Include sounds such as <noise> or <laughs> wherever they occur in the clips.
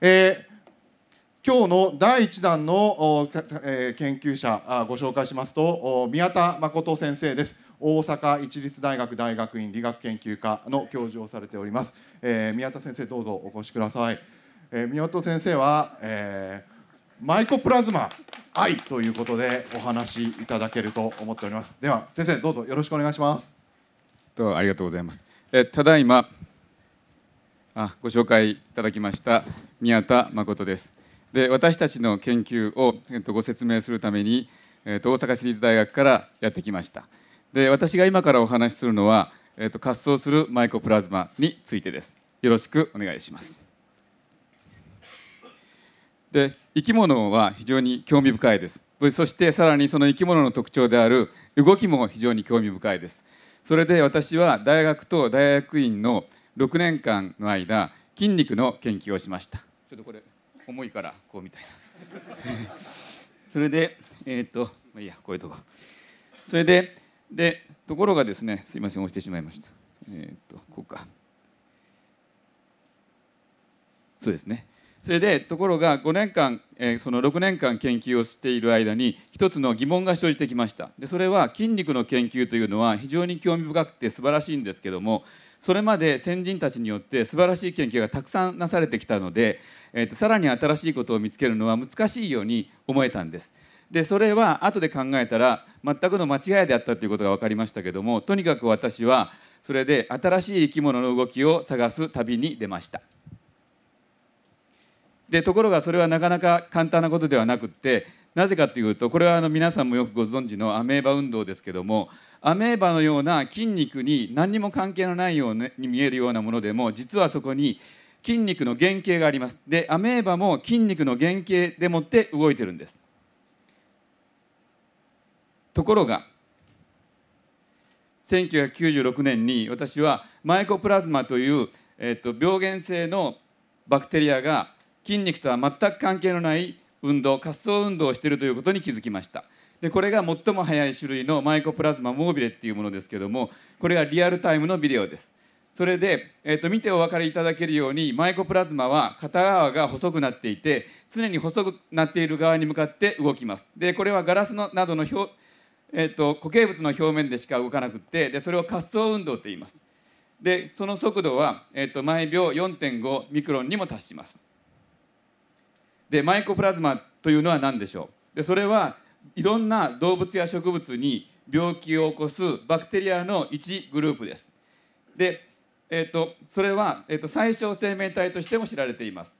えー今日の第1弾の研究者ご紹介しますと宮田誠先生です大阪市立大学大学院理学研究科の教授をされております、えー、宮田先生どうぞお越しください、えー、宮田先生は、えー、マイコプラズマ愛ということでお話しいただけると思っておりますでは先生どうぞよろしくお願いしますどうありがとうございますえただいまあご紹介いただきました宮田誠です。で私たちの研究を、えっと、ご説明するために、えっと、大阪市立大学からやってきました。で私が今からお話しするのは、えっと、滑走するマイコプラズマについてです。よろしくお願いします。で生き物は非常に興味深いです。そしてさらにその生き物の特徴である動きも非常に興味深いです。それで私は大学と大学院の6年間の間筋肉の研究をしましたちょっとこれ重いからこうみたいな <laughs> それでえー、っとまあいいやこういうとこそれででところがですねすいません押してしまいましたえー、っとこうかそうですねそれでところが5年間、えー、その6年間研究をしている間に一つの疑問が生じてきましたでそれは筋肉の研究というのは非常に興味深くて素晴らしいんですけどもそれまで先人たちによって素晴らしい研究がたくさんなされてきたので、えーと、さらに新しいことを見つけるのは難しいように思えたんです。でそれは後で考えたら全くの間違いであったということが分かりましたけどもとにかく私はそれで新しい生き物の動きを探す旅に出ました。でところがそれはなかなか簡単なことではなくってなぜかというとこれはあの皆さんもよくご存知のアメーバ運動ですけどもアメーバのような筋肉に何にも関係のないように見えるようなものでも実はそこに筋肉の原型がありますでアメーバも筋肉の原型でもって動いてるんですところが1996年に私はマイコプラズマという、えっと、病原性のバクテリアが筋肉とは全く関係のない運動滑走運動をしているということに気づきましたでこれが最も早い種類のマイコプラズマモービレっていうものですけどもこれはリアルタイムのビデオですそれで、えーと、見てお分かりいただけるようにマイコプラズマは片側が細くなっていて常に細くなっている側に向かって動きますでこれはガラスのなどの表、えーと、固形物の表面でしか動かなくってでそれを滑走運動と言いますでその速度は、えーと、と毎秒4.5ミクロンにも達しますでマイコプラズマというのは何でしょうでそれはいろんな動物や植物に病気を起こすバクテリアの1グループですで、えーと、それは、えーと、最小生命体としても知られています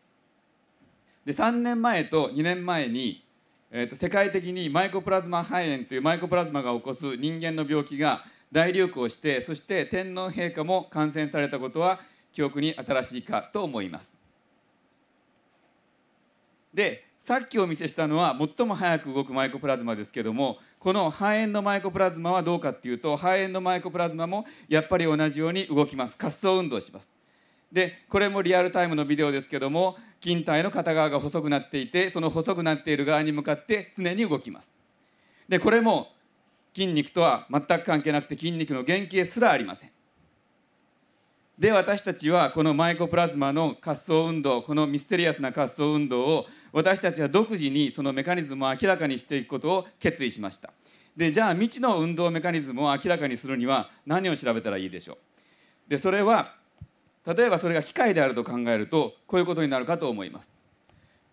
で3年前と2年前に、えーと世界的にマイコプラズマ肺炎というマイコプラズマが起こす人間の病気が大流行してそして天皇陛下も感染されたことは記憶に新しいかと思いますでさっきお見せしたのは最も早く動くマイコプラズマですけどもこの肺炎のマイコプラズマはどうかっていうと肺炎のマイコプラズマもやっぱり同じように動きます滑走運動しますでこれもリアルタイムのビデオですけども筋体の片側が細くなっていてその細くなっている側に向かって常に動きますでこれも筋肉とは全く関係なくて筋肉の原型すらありませんで私たちはこのマイコプラズマの滑走運動このミステリアスな滑走運動を私たちは独自にそのメカニズムを明らかにしていくことを決意しましたでじゃあ未知の運動メカニズムを明らかにするには何を調べたらいいでしょうでそれは例えばそれが機械であると考えるとこういうことになるかと思います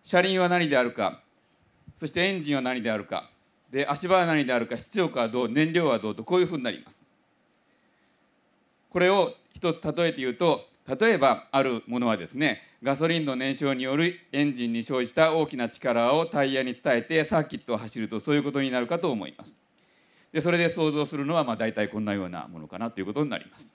車輪は何であるかそしてエンジンは何であるかで足場は何であるか出力はどう燃料はどうとこういうふうになりますこれを一つ例えて言うと例えばあるものはですねガソリンの燃焼によるエンジンに生じた大きな力をタイヤに伝えてサーキットを走るとそういうことになるかと思いますでそれで想像するのはまあ大体こんなようなものかなということになります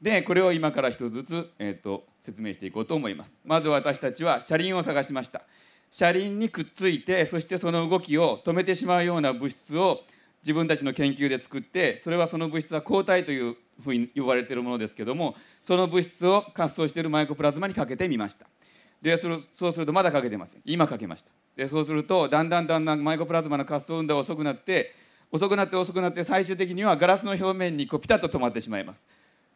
でこれを今から一つずつ、えーと、と説明していこうと思いますまず私たちは車輪を探しました車輪にくっついてそしてその動きを止めてしまうような物質を自分たちの研究で作ってそれはその物質は抗体というふうに呼ばれているものですけどもその物質を活動しているマイコプラズマにかけてみましたでそうするとまだかけてません今かけましたでそうするとだんだんだんだんマイコプラズマの活動運動が遅くなって遅くなって遅くなって最終的にはガラスの表面にこうピタッと止まってしまいます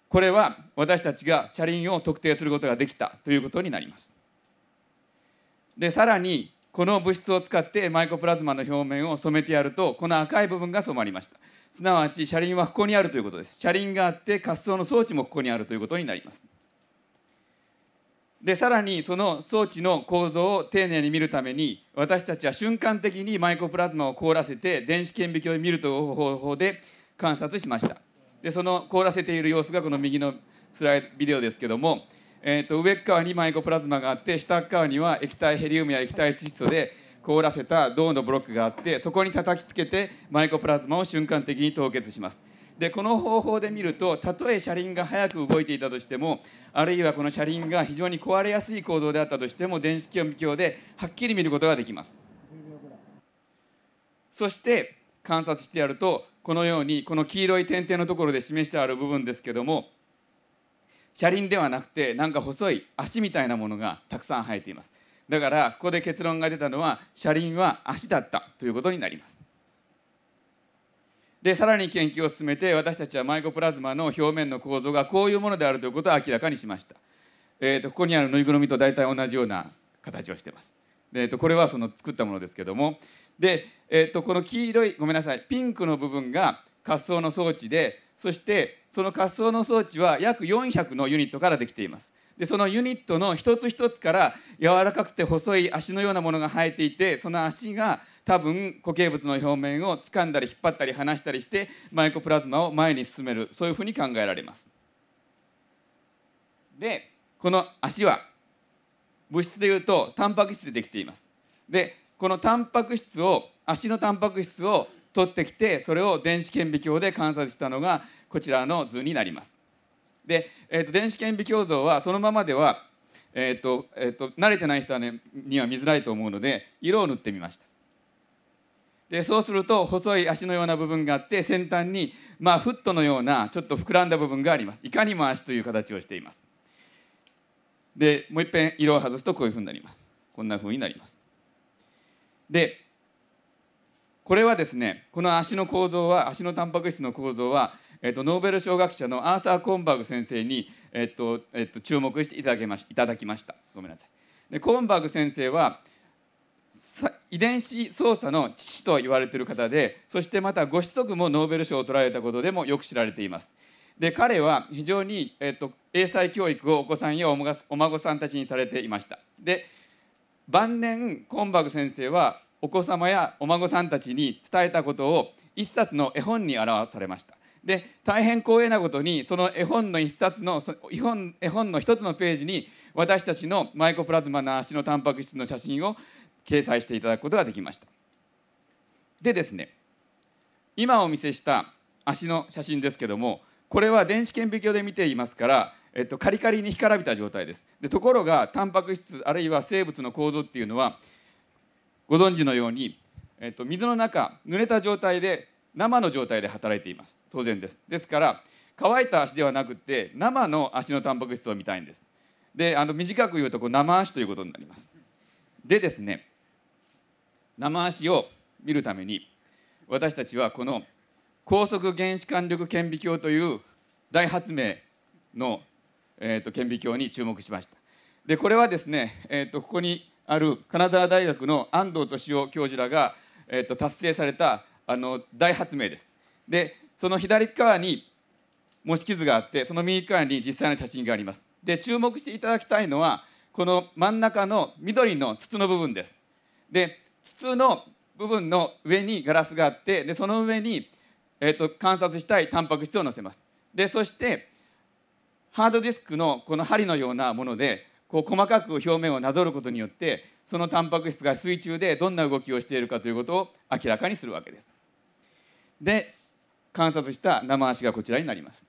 これは私たちが車輪を特定することができたということになりますでさらにこの物質を使ってマイコプラズマの表面を染めてやるとこの赤い部分が染まりましたすなわち車輪はここにあるということです車輪があって滑走の装置もここにあるということになりますでさらにその装置の構造を丁寧に見るために私たちは瞬間的にマイコプラズマを凍らせて電子顕微鏡で見るという方法で観察しましたでその凍らせている様子がこの右のスライドビデオですけどもえーと、上側にマイコプラズマがあって下側には液体ヘリウムや液体窒素で凍らせた銅のブロックがあってそこに叩きつけてマイコプラズマを瞬間的に凍結します。でこの方法で見るとたとえ車輪が速く動いていたとしてもあるいはこの車輪が非常に壊れやすい構造であったとしても電子顕微鏡ではっきり見ることができますそして観察してやるとこのようにこの黄色い点々のところで示してある部分ですけども車輪ではなくてなんか細い足みたいなものがたくさん生えていますだからここで結論が出たのは車輪は足だったということになりますでさらに研究を進めて私たちはマイコプラズマの表面の構造がこういうものであるということを明らかにしました、えーと、ここにあるぬいぐるみと大体同じような形をしてますで、えーと、これはその作ったものですけどもで、えーとこの黄色いごめんなさいピンクの部分が滑走の装置でそしてその滑走の装置は約400のユニットからできていますでそのユニットの一つ一つから柔らかくて細い足のようなものが生えていてその足が多分固形物の表面を掴んだり引っ張ったり離したりしてマイコプラズマを前に進めるそういうふうに考えられますでこの足は物質でいうとタンパク質でできていますでこのタンパク質を足のタンパク質を取ってきてそれを電子顕微鏡で観察したのがこちらの図になります。で、えー、と電子顕微鏡像はそのままでは、えーとえーと、慣れてない人は、ね、には見づらいと思うので色を塗ってみました。でそうすると細い足のような部分があって先端に、まあ、フットのようなちょっと膨らんだ部分がありますいかにも足という形をしていますでもう一遍色を外すとこういうふうになりますこんなふうになりますでこれはですねこの足の構造は足のタンパク質の構造は、えっと、ノーベル賞学者のアーサー・コンバーグ先生に、えっとえっと、注目していただけましいただきましたごめんなさいでコンバーグ先生は遺伝子操作の父と言われている方でそしてまたご子息もノーベル賞を取られたことでもよく知られていますで彼は非常に、えっと、英才教育をお子さんやお孫さんたちにされていましたで晩年コンバーグ先生はお子様やお孫さんたちに伝えたことを一冊の絵本に表されましたで大変光栄なことにその絵本の一冊の絵本絵本の一つのページに私たちのマイコプラズマの足のタンパク質の写真を掲載していただくことができましたでですね今お見せした足の写真ですけどもこれは電子顕微鏡で見ていますからえっと、カリカリに干からびた状態ですでところがタンパク質あるいは生物の構造っていうのはご存知のように、えー、と水の中濡れた状態で生の状態で働いています当然ですですから乾いた足ではなくて生の足のタンパク質を見たいんですであの短く言うとこう生足ということになりますでですね生足を見るために私たちはこの高速原子間力顕微鏡という大発明の、えーと、顕微鏡に注目しましたでこれはですね、えーとここにある金沢大学の安藤敏夫教授らが、えーと、達成されたあの大発明です。でその左側に模式図があってその右側に実際の写真があります。で注目していただきたいのはこの真ん中の緑の筒の部分です。で筒の部分の上にガラスがあってでその上に、えーと、と観察したいタンパク質を載せます。でそしてハードディスクのこの針のようなものでこう細かく表面をなぞることによってそのタンパク質が水中でどんな動きをしているかということを明らかにするわけです。で観察した生足がこちらになります。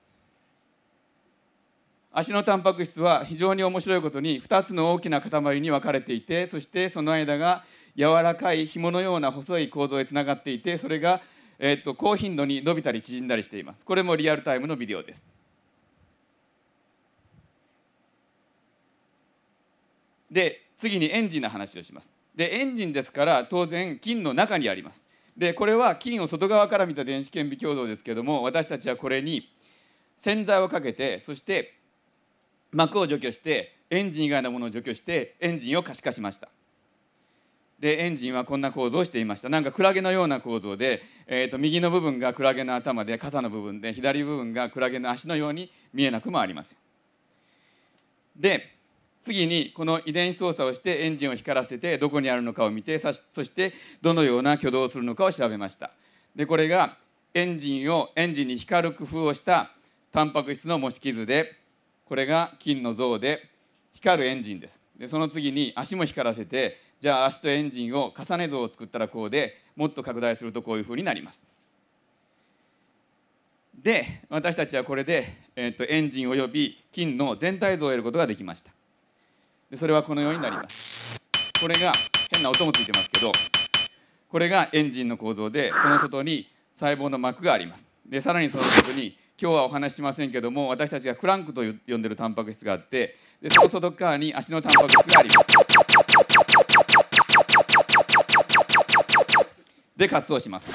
足のタンパク質は非常に面白いことに2つの大きな塊に分かれていてそしてその間が柔らかい紐のような細い構造へつながっていてそれが、えー、と高頻度に伸びたり縮んだりしています。これもリアルタイムのビデオです。で次にエンジンの話をしますでエンジンですから当然金の中にありますでこれは金を外側から見た電子顕微鏡像ですけども私たちはこれに洗剤をかけてそして膜を除去してエンジン以外のものを除去してエンジンを可視化しましたでエンジンはこんな構造をしていましたなんかクラゲのような構造で、えーと、と右の部分がクラゲの頭で傘の部分で左部分がクラゲの足のように見えなくもありませんで次にこの遺伝子操作をしてエンジンを光らせてどこにあるのかを見てそしてどのような挙動をするのかを調べましたでこれがエンジンをエンジンに光る工夫をしたタンパク質の模式図でこれが金の像で光るエンジンですでその次に足も光らせてじゃあ足とエンジンを重ね像を作ったらこうでもっと拡大するとこういうふうになりますで私たちはこれで、えー、っと、エンジンおよび金の全体像を得ることができましたでそれはこのようになりますこれが変な音もついてますけどこれがエンジンの構造でその外に細胞の膜がありますでさらにその外に今日はお話ししませんけども私たちがクランクと呼んでるタンパク質があってでその外側に足のタンパク質がありますで活動します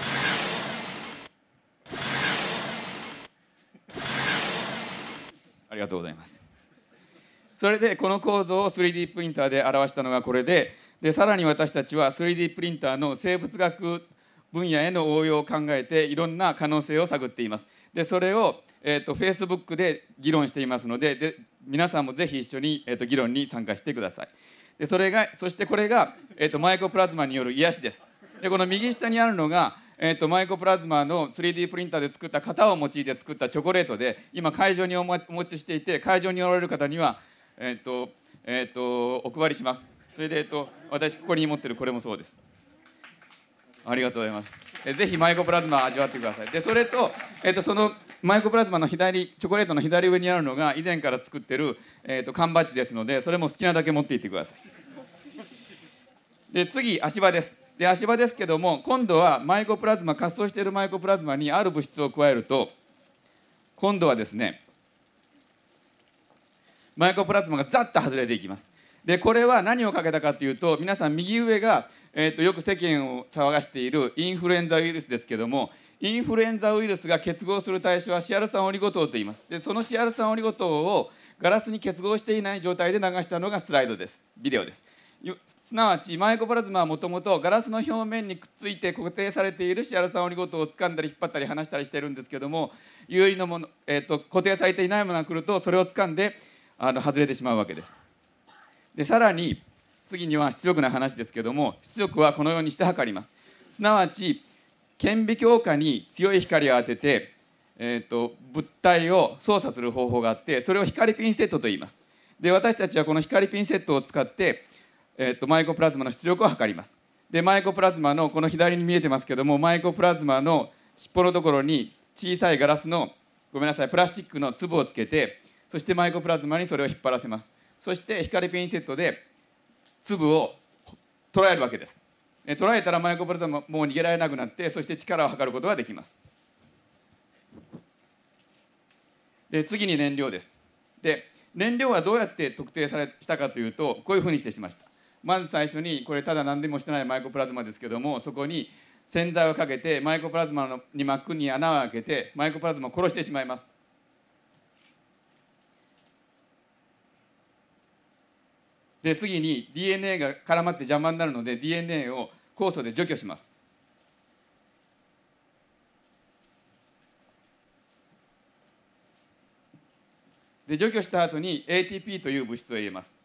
ありがとうございますそれでこの構造を 3D プリンターで表したのがこれででさらに私たちは 3D プリンターの生物学分野への応用を考えていろんな可能性を探っています。でそれを、えーと、Facebook で議論していますのでで皆さんもぜひ一緒に、えーと、議論に参加してください。でそれがそしてこれが、えーと、とマイコプラズマによる癒しです。でこの右下にあるのが、えー、とマイコプラズマの 3D プリンターで作った型を用いて作ったチョコレートで今会場にお持ちしていて会場におられる方にはえっ、ー、とえっ、ー、とお配りします。それでえっ、ー、と私ここに持ってるこれもそうです。ありがとうございます。えぜひマイコプラズマ味わってください。でそれとえっ、とそのマイコプラズマの左チョコレートの左上にあるのが以前から作ってる、えーと、缶バッジですのでそれも好きなだけ持っていってくださいで次足場ですで足場ですけども今度はマイコプラズマ滑走しているマイコプラズマにある物質を加えると今度はですねマイコプラズマがザッと外れていきますでこれは何をかけたかというと皆さん右上が、えーと、よく世間を騒がしているインフルエンザウイルスですけどもインフルエンザウイルスが結合する対象はシアル酸オリゴ糖と言いますでそのシアル酸オリゴ糖をガラスに結合していない状態で流したのがスライドですビデオですすなわちマイコプラズマはもともとガラスの表面にくっついて固定されているシアル酸オリゴ糖を掴んだり引っ張ったり離したりしてるんですけども有利のもの、えーと固定されていないものが来るとそれを掴んであの外れてしまうわけです。でさらに次には出力の話ですけども出力はこのようにして測ります。すなわち顕微鏡下に強い光を当てて、えーと、物体を操作する方法があってそれを光ピンセットと言います。で私たちはこの光ピンセットを使って、えーとマイコプラズマの出力を測ります。でマイコプラズマのこの左に見えてますけどもマイコプラズマの尻尾のところに小さいガラスのごめんなさいプラスチックの粒をつけてそしてマイコプラズマにそれを引っ張らせますそして光ピンセットで粒を捉えるわけです捉えたらマイコプラズマもう逃げられなくなってそして力を測ることができますで次に燃料ですで燃料はどうやって特定されしたかというとこういうふうにしてしましたまず最初にこれただ何でもしてないマイコプラズマですけどもそこに洗剤をかけてマイコプラズマのに膜に穴を開けてマイコプラズマを殺してしまいますで次に DNA が絡まって邪魔になるので DNA を酵素で除去しますで除去した後に ATP という物質を入れます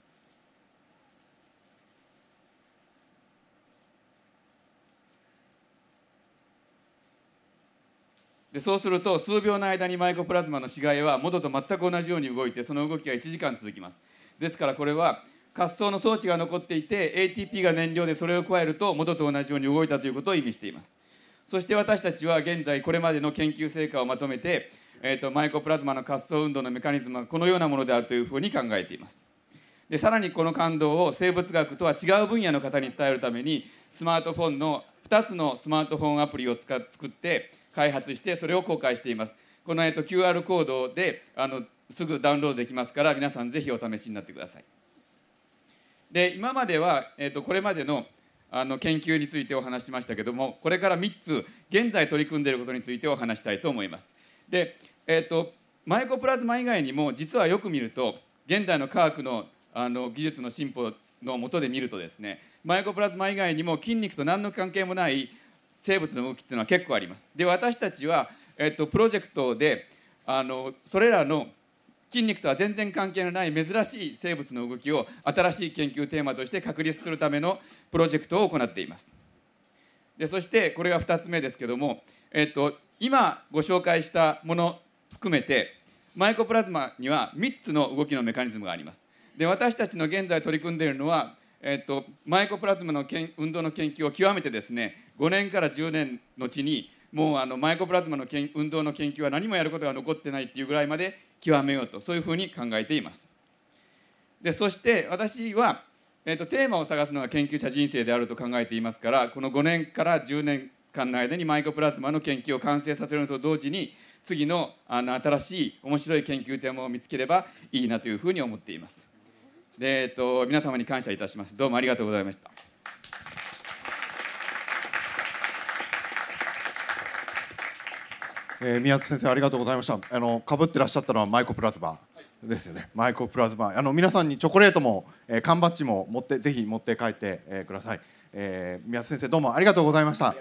でそうすると数秒の間にマイコプラズマの死骸は元と全く同じように動いてその動きが1時間続きますですからこれは滑走の装置が残っていて ATP が燃料でそれを加えると元と同じように動いたということを意味していますそして私たちは現在これまでの研究成果をまとめて、えーと、マイコプラズマの滑走運動のメカニズムはこのようなものであるというふうに考えていますでさらにこの感動を生物学とは違う分野の方に伝えるためにスマートフォンの2つのスマートフォンアプリを使作って開発してそれを公開していますこの、えーと、と QR コードであのすぐダウンロードできますから皆さんぜひお試しになってくださいで今までは、えーと、これまでのあの研究についてお話しましたけどもこれから3つ現在取り組んでいることについてお話したいと思います。で、えーと、マイコプラズマ以外にも実はよく見ると現代の科学のあの技術の進歩のもとで見るとですねマイコプラズマ以外にも筋肉と何の関係もない生物の動きっていうのは結構あります。で私たちは、えーとプロジェクトであのそれらの筋肉とは全然関係のない珍しい生物の動きを新しい研究テーマとして確立するためのプロジェクトを行っています。でそしてこれが2つ目ですけども、えっと、今ご紹介したもの含めてマイコプラズマには3つの動きのメカニズムがあります。で私たちの現在取り組んでいるのは、えっと、マイコプラズマのけん運動の研究を極めてですね5年から10年ちにもうあのマイコプラズマの運動の研究は何もやることが残ってないっていうぐらいまで極めようとそういうふうに考えていますでそして私は、えーと、テーマを探すのが研究者人生であると考えていますからこの5年から10年間の間にマイコプラズマの研究を完成させるのと同時に次のあの新しい面白い研究テーマを見つければいいなというふうに思っていますで、えーと皆様に感謝いたしますどうもありがとうございましたえー、宮津先生ありがとうございましたあのかぶってらっしゃったのはマイコプラズマですよね、はい、マイコプラズマあの皆さんにチョコレートも、えー、缶バッジも持ってぜひ持って帰って、えー、ください、えー、宮津先生どうもありがとうございました